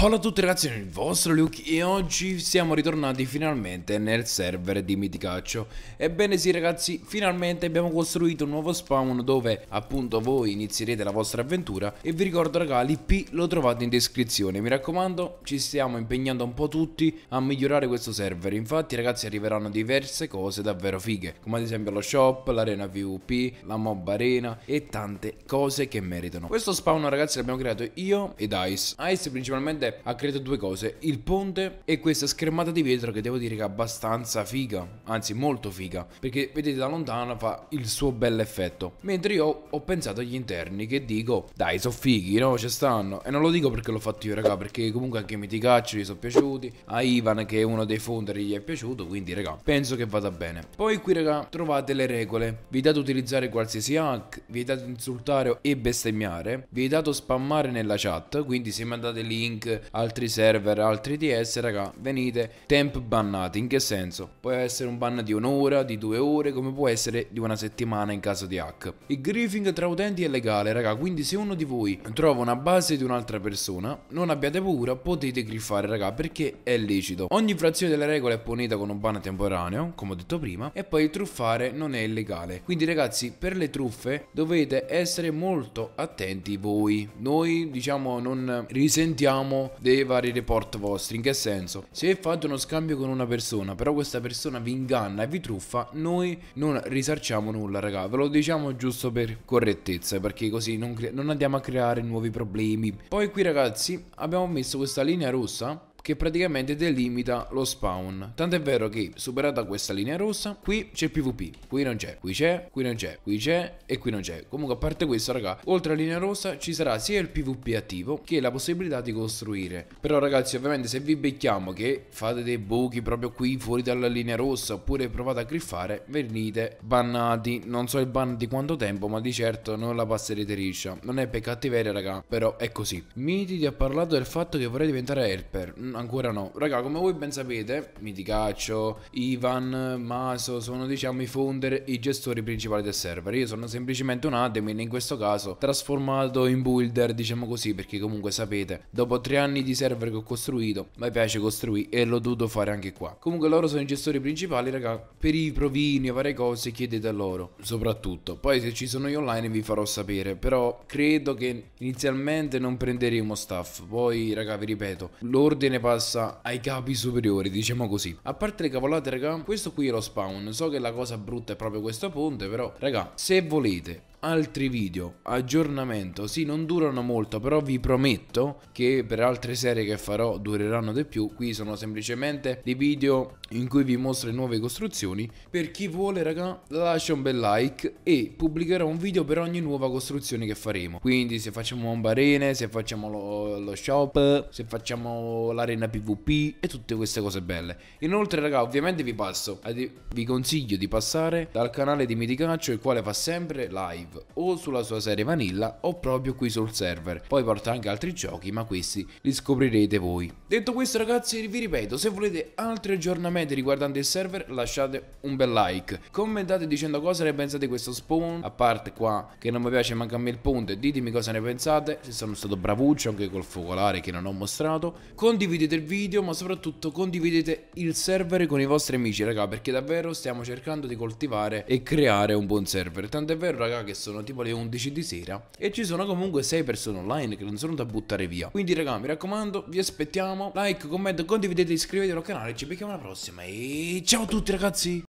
Hola a tutti ragazzi, sono il vostro Luke e oggi siamo ritornati finalmente nel server di Miticaccio Ebbene sì ragazzi, finalmente abbiamo costruito un nuovo spawn dove appunto voi inizierete la vostra avventura E vi ricordo ragazzi, l'IP lo trovate in descrizione Mi raccomando, ci stiamo impegnando un po' tutti a migliorare questo server Infatti ragazzi arriveranno diverse cose davvero fighe Come ad esempio lo shop, l'arena VUP, la mob arena e tante cose che meritano Questo spawn ragazzi l'abbiamo creato io ed Ice Ice principalmente praticamente ha creato due cose, il ponte e questa schermata di vetro che devo dire che è abbastanza figa, anzi molto figa, perché vedete da lontano fa il suo bel effetto. Mentre io ho pensato agli interni che dico, dai, sono fighi, no? Ci stanno. E non lo dico perché l'ho fatto io, raga, perché comunque anche i miticacci gli sono piaciuti, a Ivan che è uno dei founder gli è piaciuto, quindi raga, penso che vada bene. Poi qui raga trovate le regole, vi vietate utilizzare qualsiasi hack, vi vietate insultare e bestemmiare, vi vietate spammare nella chat, quindi se mandate link altri server, altri DS, raga, venite temp bannati. In che senso? Può essere un ban di un'ora, di due ore, come può essere di una settimana in caso di hack. Il griefing tra utenti è legale, raga, quindi se uno di voi trova una base di un'altra persona, non abbiate paura, potete griffare, raga, perché è lecito. Ogni frazione delle regole è punita con un ban temporaneo, come ho detto prima, e poi il truffare non è illegale. Quindi ragazzi, per le truffe dovete essere molto attenti voi. Noi, diciamo, non risentiamo dei vari report vostri. In che senso? Se fate uno scambio con una persona, però questa persona vi inganna e vi truffa, noi non risarciamo nulla, raga. Ve lo diciamo giusto per correttezza, perché così non, non andiamo a creare nuovi problemi. Poi qui, ragazzi, abbiamo messo questa linea rossa che praticamente delimita lo spawn. Tanto è vero che superata questa linea rossa, qui c'è il PvP, qui non c'è, qui c'è, qui non c'è, qui c'è e qui non c'è. Comunque a parte questo, raga, oltre alla linea rossa ci sarà sia il PvP attivo che la possibilità di costruire. Però ragazzi, ovviamente se vi becchiamo che fate dei buchi proprio qui fuori dalla linea rossa oppure provate a griffare, venite bannati. Non so il ban di quanto tempo, ma di certo non la passerete liscia. Non è per cattiveria, raga, però è così. ti ha parlato del fatto che vorrei diventare helper ancora no. Raga, come voi ben sapete, Miticaccio, Ivan, Maso sono diciamo i founder, i gestori principali del server. Io sono semplicemente un admin, in questo caso trasformato in builder, diciamo così, perché comunque sapete, dopo tre anni di server che ho costruito, mi piace costruire e l'ho dovuto fare anche qua. Comunque loro sono i gestori principali, raga, per i provini e varie cose chiedete a loro, soprattutto. Poi se ci sono io online vi farò sapere, però credo che inizialmente non prenderemo staff. Poi, raga, vi ripeto, l'ordine ne passa ai capi superiori, diciamo così. A parte le cavolate, raga, questo qui è lo spawn. So che la cosa brutta è proprio questo ponte, però, raga, se volete altri video, aggiornamento, sì non durano molto però vi prometto che per altre serie che farò dureranno di più, qui sono semplicemente dei video in cui vi mostro le nuove costruzioni, per chi vuole raga lascia un bel like e pubblicherò un video per ogni nuova costruzione che faremo, quindi se facciamo un barene, se facciamo lo, lo shop, se facciamo l'arena pvp e tutte queste cose belle, inoltre raga ovviamente vi passo, vi consiglio di passare dal canale di Miticaccio il quale fa sempre live live o sulla sua serie vanilla o proprio qui sul server. Poi porta anche altri giochi ma questi li scoprirete voi. Detto questo ragazzi vi ripeto se volete altri aggiornamenti riguardanti il server lasciate un bel like. Commentate dicendo cosa ne pensate di questo spawn a parte qua che non mi piace manca a me il punto ditemi cosa ne pensate se sono stato bravuccio anche col focolare che non ho mostrato. Condividete il video ma soprattutto condividete il server con i vostri amici raga perché davvero stiamo cercando di coltivare e creare un buon server. Tant'è vero raga che sono tipo le 11 di sera e ci sono comunque 6 persone online che non sono da buttare via. Quindi raga, mi raccomando, vi aspettiamo. Like, commento, condividete, iscrivetevi al canale. Ci becchiamo alla prossima e ciao a tutti ragazzi!